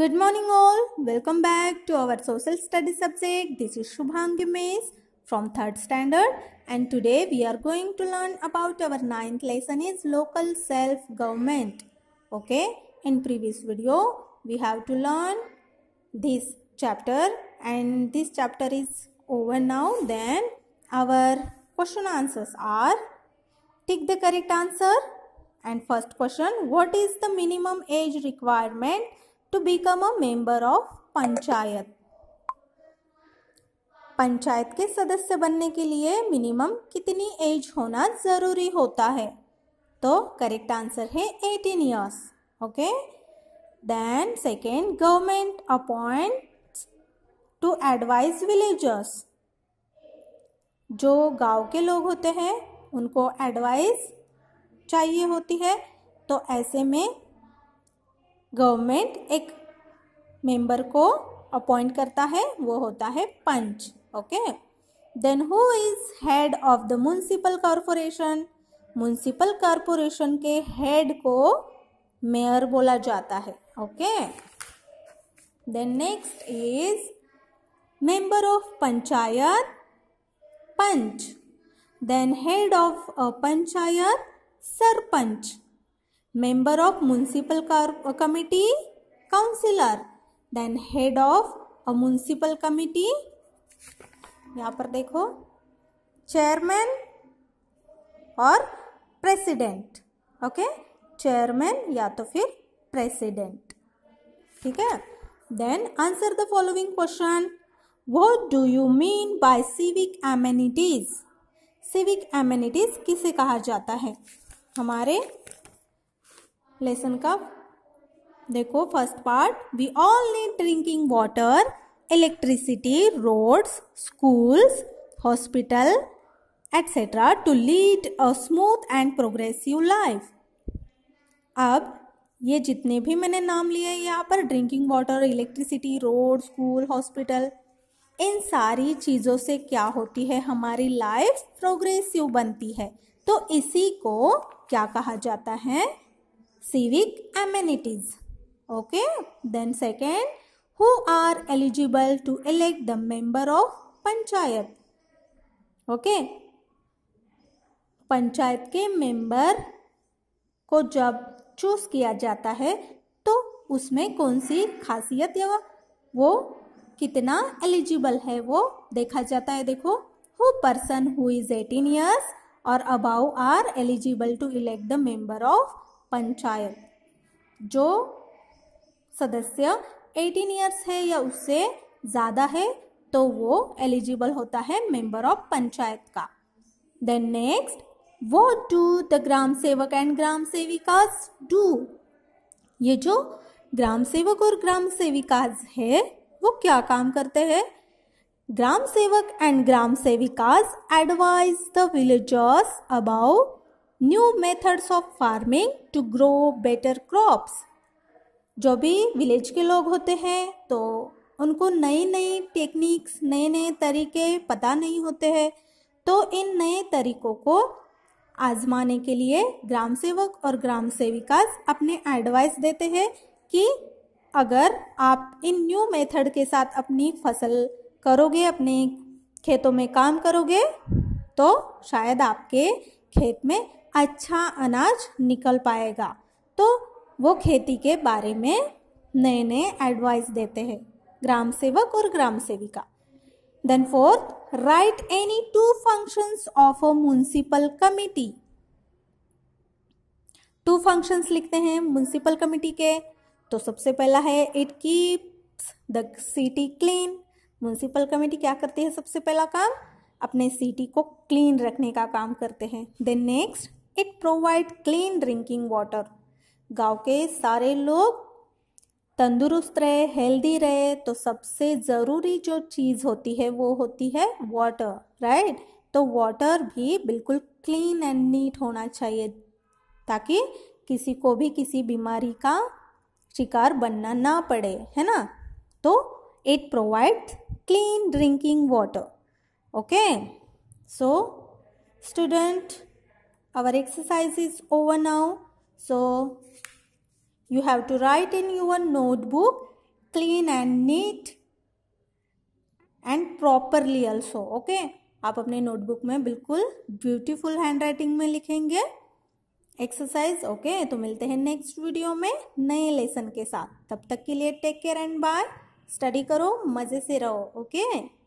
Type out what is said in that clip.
Good morning all. Welcome back to our social study subject. This is Shubhangi Mays from 3rd standard and today we are going to learn about our ninth lesson is local self government. Okay? In previous video we have to learn this chapter and this chapter is over now then our question answers are take the correct answer and first question what is the minimum age requirement to become a member of panchayat panchayat के सदस्य बनने के लिए minimum कितनी as होना ज़रूरी होता है तो करेक्ट आंसर है eighteen years okay then second government appoint to advise villagers जो गांव के लोग होते हैं उनको एडवाइस चाहिए होती है तो ऐसे में गवर्नमेंट एक मेंबर को अपॉइंट करता है वो होता है panch okay then who is head of the municipal corporation municipal corporation के हेड को मेयर बोला जाता है okay then next is member of panchayat panch then head of a panchayat sarpanch member of municipal committee councillor then head of a municipal committee यहाँ पर देखो chairman और president okay okay? chairman या तो फिर president ठीक है then answer the following question what do you mean by civic amenities civic amenities किसे कहा जाता है हमारे लेसन का देखो first part we all need drinking water electricity roads schools hospital etcetera to lead a smooth and progressive life अब ये जितने भी मैंने नाम लिए यहाँ पर drinking water electricity road school hospital इन सारी चीज़ों से क्या होती है हमारी लाइफ प्रोग्रेसिव बनती है तो इसी को क्या कहा जाता है civic amenities. Okay. Then second, who are eligible to elect the member of panchayat? Okay. Panchayat के मेंबर को जब चूज किया जाता है तो उसमें कौन सी खासियत या वो कितना एलिजिबल है वो देखा जाता है देखो who person who is eighteen years और above are eligible to elect the member of panchayat जो सदस्य 18 इयर्स है या उससे ज़्यादा है तो वो एलिजिबल होता है मेंबर ऑफ पंचायत का देन नेक्स्ट वो do the gram sevak and gram सेविकाज do ये जो ग्राम सेवक और ग्राम सेविकाज है वो क्या काम करते हैं gram sevak and gram sevikas advise the villagers about new methods of farming to grow better crops जो भी विलेज के लोग होते हैं तो उनको नई नई टेक्निक्स नए नए तरीके पता नहीं होते हैं तो इन नए तरीकों को आजमाने के लिए ग्राम सेवक और ग्राम सेविकास अपने एडवाइस देते हैं कि अगर आप इन न्यू मेथड के साथ अपनी फसल करोगे अपने खेतों में काम करोगे तो शायद आपके खेत में अच्छा अनाज निकल पाएगा तो वो खेती के बारे में नए नए एडवाइस देते हैं ग्राम सेवक और gram sevika then fourth write any two functions of a municipal committee two functions लिखते हैं म्यूनसिपल कमिटी के तो सबसे पहला है it keeps the city clean municipal committee क्या करती है सबसे पहला काम अपने सिटी को क्लीन रखने का काम करते हैं then next it provide clean drinking water गांव के सारे लोग तंदुरुस्त रहे हेल्दी रहे तो सबसे ज़रूरी जो चीज़ होती है वो होती है वाटर राइट तो वाटर भी बिल्कुल क्लीन एंड नीट होना चाहिए ताकि किसी को भी किसी बीमारी का शिकार बनना ना पड़े है ना तो it provide clean drinking water okay so student our exercise is over now so you have to write in your notebook clean and neat and properly also okay आप अपने नोटबुक में बिल्कुल ब्यूटीफुल हैंड राइटिंग में लिखेंगे exercise okay okay? तो मिलते हैं next video में नए लेसन के साथ तब तक के लिए take care and bye study करो मज़े से रहो ओके okay?